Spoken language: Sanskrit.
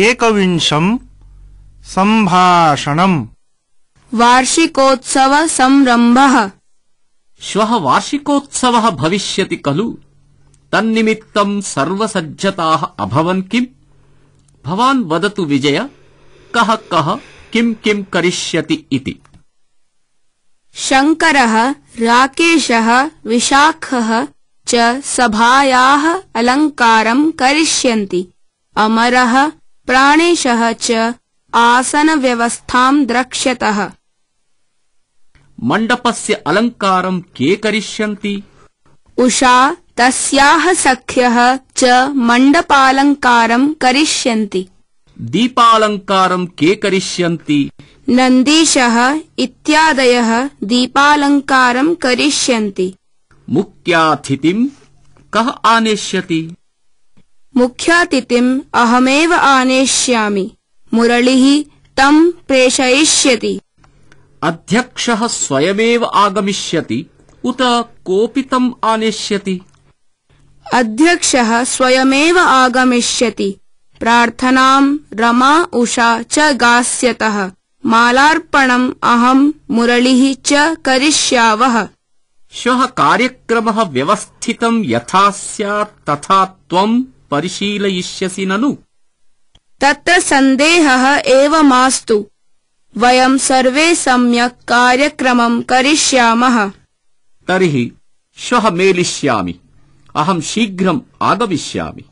एकविंशम् सम्भाषणम् वार्षिकोत्सव संरम्भः श्वः वार्षिकोत्सवः भविष्यति खलु तन्निमित्तम् सर्वसज्जताः अभवन् किम् भवान् वदतु विजय कः कः किम् किम् करिष्यति इति शङ्करः राकेशः विशाखः च सभायाः अलङ्कारम् करिष्यन्ति अमरः प्राणेशः च आसनव्यवस्थाम् द्रक्ष्यतः मण्डपस्य अलङ्कारम् के करिष्यन्ति उषा तस्याः सख्यः च मण्डपालङ्कारम् करिष्यन्ति दीपालङ्कारम् के करिष्यन्ति नन्दीशः इत्यादयः दीपालङ्कारम् करिष्यन्ति मुख्यातिथिम् कः आनेष्यति मुख्यातिथिम् अहमेव आनेष्यामि मुरलिः तम् प्रेषयिष्यति अध्यक्षः स्वयमेव आगमिष्यति उत कोऽपि तम् आनेष्यति अध्यक्षः स्वयमेव आगमिष्यति प्रार्थनाम् रमा उषा च गास्यतः मालार्पणम् अहम् मुरलिः च करिष्यावः श्वः कार्यक्रमः व्यवस्थितम् यथा स्यात् तथा त्वम् परिशीलयिष्यसि ननु तत्र सन्देहः एव मास्तु वयम् सर्वे सम्यक् कार्यक्रमम् करिष्यामः तर्हि श्वः मेलिष्यामि अहम् शीघ्रम् आगमिष्यामि